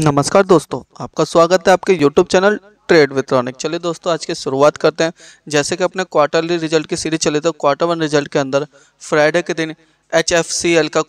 नमस्कार दोस्तों आपका स्वागत है आपके YouTube channel trade with Ronik चलिए दोस्तों आज की शुरुआत करते हैं जैसे कि अपने क्वार्टरली रिजल्ट की सीरीज चले तो क्वार्टर वन रिजल्ट के अंदर फ्राइडे के दिन एच एफ सी एल का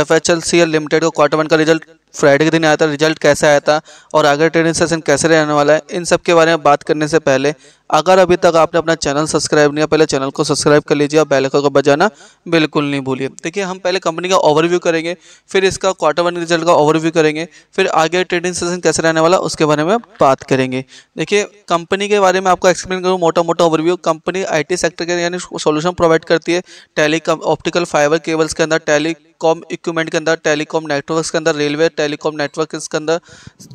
F H L C L limited का क्वार्टर वन का रिजल्ट फ्राइडे के दिन आया था रिजल्ट कैसे आया था और आगे ट्रेडिंग सेशन कैसे रहने वाला है इन सब के बारे में बात करने से पहले अगर अभी तक आपने अपना चैनल सब्सक्राइब नहीं है पहले चैनल को सब्सक्राइब कर लीजिए और बैलकों को बजाना बिल्कुल नहीं भूलिए देखिए हम पहले कंपनी का ओवरव्यू करेंगे फिर इसका क्वार्टर वन रिजल्ट का ओवरव्यू करेंगे फिर आगे ट्रेडिंग सेशन कैसे रहने वाला उसके बारे में बात करेंगे देखिए कंपनी के बारे में आपको एक्सप्लेन करूँ मोटा मोटा ओवरव्यू कंपनी टी सेक्टर के यानी सोल्यूशन प्रोवाइड करती है टेली ऑप्टिकल फाइबर केबल्स के अंदर टेली कॉम इक्विपमेंट के अंदर टेलीकॉम नेटवर्क्स के अंदर रेलवे टेलीकॉम नेटवर्क के अंदर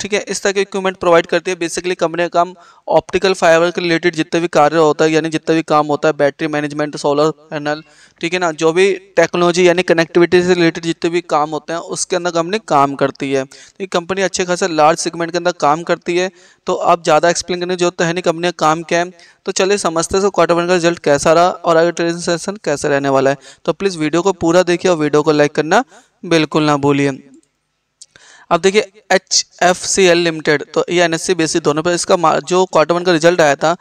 ठीक है इस तरह के इक्विपमेंट प्रोवाइड करती है बेसिकली कंपनी का काम ऑप्टिकल फाइबर के रिलेटेड जितने भी कार्य होता है यानी जितना भी काम होता है बैटरी मैनेजमेंट सोलर पैनल ठीक है ना जो भी टेक्नोलॉजी यानी कनेक्टिविटी से रिलेटेड जितने भी काम होते हैं उसके अंदर कंपनी काम करती है तो ये कंपनी अच्छे खासे लार्ज सेगमेंट के अंदर काम करती है तो अब ज़्यादा एक्सप्लेन करने की जरूरत तो है नहीं कंपनी काम क्या है तो चलिए समझते हैं क्वार्टर वन का रिजल्ट कैसा रहा और आगे ट्रेनिंग सेशन कैसा रहने वाला है तो प्लीज़ वीडियो को पूरा देखिए और वीडियो को लाइक करना बिल्कुल ना भूलिए अब देखिए H F C L limited तो ये एन एस सी दोनों पर इसका जो क्वार्टर वन का रिजल्ट आया था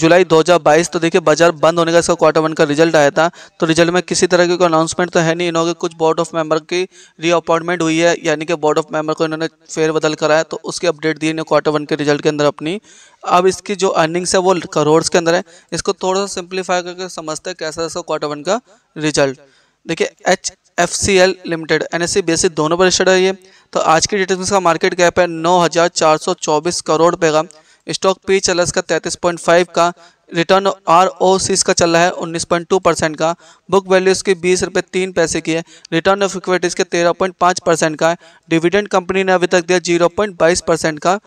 जुलाई 2022 तो देखिए बाजार बंद होने का इसका क्वार्टर वन का रिजल्ट आया था तो रिजल्ट में किसी तरह की कोई अनाउंसमेंट तो है नहीं इन्होंने कुछ बोर्ड ऑफ मेंबर की रीअपॉइंटमेंट हुई है यानी कि बोर्ड ऑफ मेंबर को इन्होंने बदल कराया तो उसके अपडेट दिए इन्होंने क्वार्टर वन के रिजल्ट के अंदर अपनी अब इसकी जो अर्निंग्स है वो करोड़ के अंदर है इसको थोड़ा सा सिंप्लीफाई करके समझते हैं कैसा इसका क्वार्टर वन का रिजल्ट देखिए H F C L limited N S C basis दोनों पर रजिस्टर्ड है ये तो आज की डेट में इसका मार्केट कैप है नौ हज़ार चार सौ चौबीस करोड़ रुपये का स्टॉक पी चल रहा है इसका तैंतीस पॉइंट फाइव का रिटर्न आर ओ सी इसका चल रहा है उन्नीस पॉइंट टू परसेंट का बुक वैल्यू इसकी बीस रुपये तीन पैसे की है रिटर्न ऑफ इक्विटीज़ इसके तेरह पॉइंट पाँच परसेंट का है डिविडेंड कंपनी ने अभी तक दिया जीरो पॉइंट बाईस परसेंट का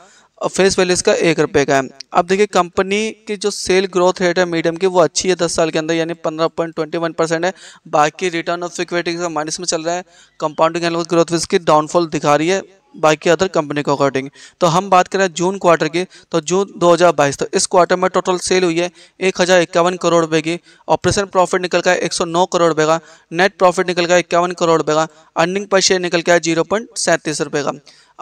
और फेस वैल्यू इसका एक रुपये का है अब देखिए कंपनी की जो सेल ग्रोथ रेट है मीडियम की वो अच्छी है दस साल के अंदर यानी पंद्रह पॉइंट ट्वेंटी वन परसेंट है बाकी रिटर्न ऑफ इक्विटी का माइनस में चल रहा है कंपाउंडिंग एनुअल ग्रोथ इसकी डाउनफॉल दिखा रही है बाकी अदर कंपनी के अकॉर्डिंग तो हम बात करें जून क्वार्टर की तो जून 2022 तो इस क्वार्टर में टोटल सेल हुई है एक हज़ार इक्यावन करोड़ रुपये की ऑपरेशन प्रॉफिट निकल का है 109 करोड़ रुपये का नेट प्रॉफिट निकल का इक्यावन करोड़ रुपये का अर्निंग पर शेयर निकल का है जीरो पॉइंट सैंतीस रुपये का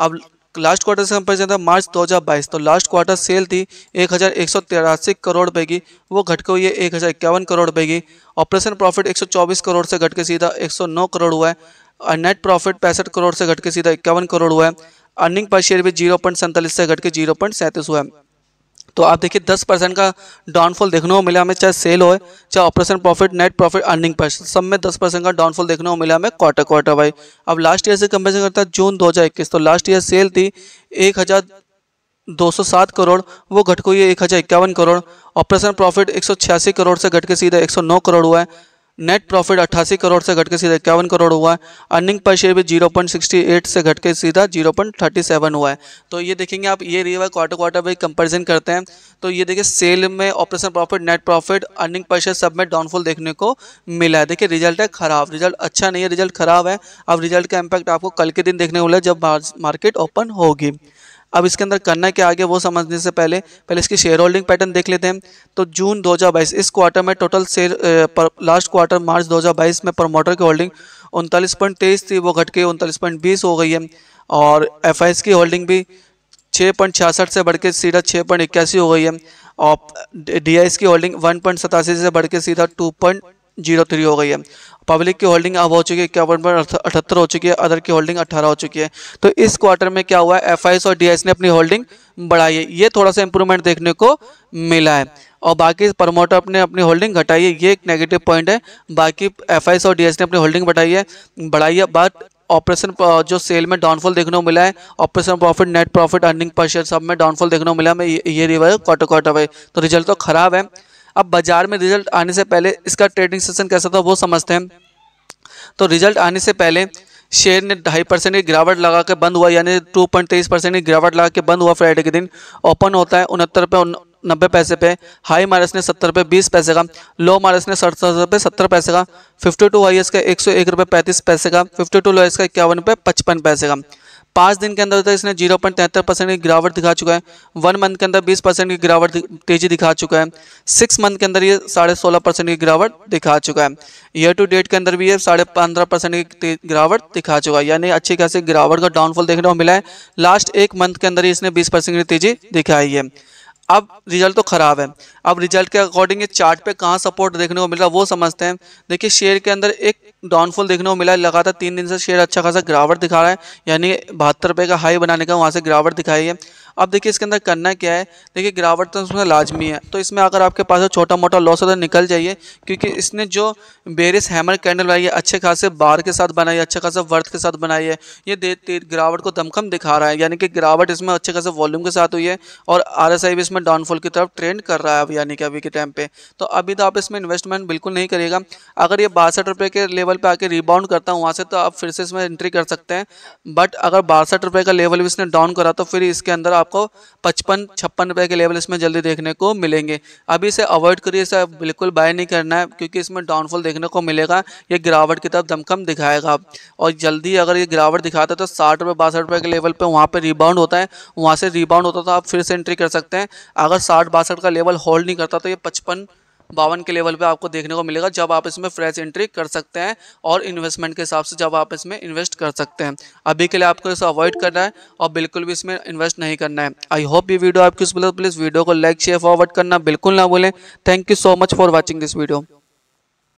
अब लास्ट क्वार्टर से कंपेरिजन था मार्च 2022 तो लास्ट क्वार्टर सेल थी एक करोड़ रुपए की वो घट के हुई है एक करोड़ रुपए की ऑपरेशन प्रॉफिट 124 करोड़ से घट के सीधा 109 करोड़ हुआ है और नेट प्रॉफिट पैंसठ करोड़ से घट के सीधा इक्यावन करोड़ हुआ है अर्निंग पर शेयर भी जीरो पॉइंट सैंतालीस से घट के जीरो पॉइंट सैंतीस हुआ है तो आप देखिए दस परसेंट का डाउनफॉल देखने को मिला हमें चाहे सेल हो चाहे operation profit net profit earning पर सब में दस परसेंट का डाउनफॉल देखने को मिला हमें क्वार्टर क्वार्टर वाई अब लास्ट ईयर से कंपेरिजन करता है जून 2021 तो लास्ट ईयर सेल थी एक हज़ार 207 करोड़ वो घट गई है एक करोड़ ऑपरेशन प्रॉफिट एक करोड़ से घट के सीधा 109 करोड़ हुआ है नेट प्रॉफिट 88 करोड़ से घट के सीधा इक्यावन करोड़ हुआ है अर्निंग पर शेयर भी 0.68 से घट के सीधा 0.37 हुआ है तो ये देखेंगे आप ये रही क्वार्टर क्वार्टर भी कंपेरिजन करते हैं तो ये देखिए सेल में operation profit net profit earning पर शेयर सब में डाउनफॉल देखने को मिला है देखिए रिजल्ट है खराब रिजल्ट अच्छा नहीं है रिजल्ट खराब है अब रिजल्ट का इम्पैक्ट आपको कल के दिन देखने को मिला जब मार्केट ओपन होगी अब इसके अंदर करना क्या आगे वो समझने से पहले पहले इसकी शेयर होल्डिंग पैटर्न देख लेते हैं तो जून 2022 इस क्वार्टर में total share last quarter March 2022 में प्रमोटर की होल्डिंग उनतालीस थी वो घट के उनतालीस हो गई है और एफ की होल्डिंग भी छः पॉइंट छियासठ से बढ़ के सीधा छः पॉइंट इक्यासी हो गई है और डी की होल्डिंग वन पॉइंट सतासी से बढ़ के सीधा टू पॉइंट जीरो थ्री हो गई है पब्लिक की होल्डिंग अब हो चुकी है इक्यावन पॉइंट अठहत्तर हो चुकी है अदर की होल्डिंग अट्ठारह हो चुकी है तो इस क्वार्टर में क्या हुआ है एफ और डी ने अपनी होल्डिंग बढ़ाई है ये थोड़ा सा इंप्रूवमेंट देखने को मिला है और बाकी प्रमोटर अपने अपनी होल्डिंग घटाई है ये एक नेगेटिव पॉइंट है बाकी एफ और डी ने अपनी होल्डिंग बढ़ाई है बढ़ाई है बट ऑपरेशन जो सेल में डाउनफॉल देखने को मिला है operation profit net profit earning पर शेयर सब में डाउनफॉल देखने को मिला है ये रिवाइव क्वार्टर क्वार्टर वाइज तो रिजल्ट तो खराब है अब बाजार में रिजल्ट आने से पहले इसका ट्रेडिंग सेशन कैसा था वो समझते हैं तो रिजल्ट आने से पहले शेयर ने ढाई परसेंट की गिरावट लगा के बंद हुआ यानी टू पॉइंट तेईस परसेंट की गिरावट लगा के बंद हुआ फ्राइडे के दिन ओपन होता है उनहत्तर रुपये नब्बे पैसे पे हाई माइनस ने सत्तर रुपये बीस पैसे का लो माइनस ने सड़सठ रुपये सत्तर पैसे का फिफ्टी टू एस का एक सौ एक रुपये पैंतीस पैसे का फिफ्टी टू लो एस का इक्यावन रुपये पचपन पैसे का पाँच दिन के अंदर तो इसने जीरो पॉइंट तिहत्तर परसेंट की गिरावट दिखा चुका है वन मंथ के अंदर बीस परसेंट की गिरावट तेजी दिखा चुका है सिक्स मंथ के अंदर ये साढ़े सोलह परसेंट की गिरावट दिखा चुका है ईयर टू डेट के अंदर भी ये साढ़े पंद्रह परसेंट की गिरावट दिखा चुका है यानी अच्छी खासी गिरावट का डाउनफॉल देखने को मिला है लास्ट एक मंथ के अंदर ही इसने बीस परसेंट की तेजी दिखाई है अब रिजल्ट तो ख़राब है अब रिजल्ट के अकॉर्डिंग ये चार्ट पे कहाँ सपोर्ट देखने को मिल रहा है वो समझते हैं देखिए शेयर के अंदर एक डाउनफॉल देखने को मिला लगातार तीन दिन से शेयर अच्छा खासा गिरावट दिखा रहा है यानी बहत्तर रुपये का हाई बनाने का वहाँ से गिरावट दिखाई है अब देखिए इसके अंदर करना क्या है देखिए गिरावट तो उसमें लाजमी है तो इसमें अगर आपके पास छोटा मोटा लॉस होता है निकल जाइए क्योंकि इसने जो बेरिस हैमर कैंडल बनाई है अच्छे खासे बार के साथ बनाई है अच्छे खासा वर्थ के साथ बनाई है ये दे गिरावट को दमखम दिखा रहा है यानी कि गिरावट इसमें अच्छे खासे वॉल्यूम के साथ हुई है और आर एस आई भी इसमें डाउनफॉल की तरफ ट्रेंड कर रहा है अब यानी कि अभी के टाइम पर तो अभी तो आप इसमें इन्वेस्टमेंट बिल्कुल नहीं करिएगा अगर ये बासठ रुपये के लेवल लेवल पे आके रिबाउंड करता हूँ वहाँ से तो आप फिर से इसमें एंट्री कर सकते हैं बट अगर बासठ रुपये का लेवल भी इसने डाउन करा तो फिर इसके अंदर आपको पचपन छप्पन रुपये के लेवल इसमें जल्दी देखने को मिलेंगे अभी इसे अवॉइड करिए इसे बिल्कुल बाय नहीं करना है क्योंकि इसमें डाउनफॉल देखने को मिलेगा ये गिरावट की तरफ दमकम दिखाएगा आप और जल्दी अगर ये गिरावट दिखाता है तो साठ रुपये बासठ रुपये के लेवल पर वहाँ पर रिबाउंड होता है वहाँ से रिबाउंड होता तो आप फिर से एंट्री कर सकते हैं अगर साठ बासठ का लेवल होल्ड नहीं करता तो ये पचपन बावन के लेवल पे आपको देखने को मिलेगा जब आप इसमें फ्रेश एंट्री कर सकते हैं और इन्वेस्टमेंट के हिसाब से जब आप इसमें इन्वेस्ट कर सकते हैं अभी के लिए आपको इसे अवॉइड करना है और बिल्कुल भी इसमें इन्वेस्ट नहीं करना है आई होप ये वीडियो आपकी प्लीज़ वीडियो को लाइक शेयर फॉरवर्ड करना बिल्कुल ना भूलें thank you so much for watching this video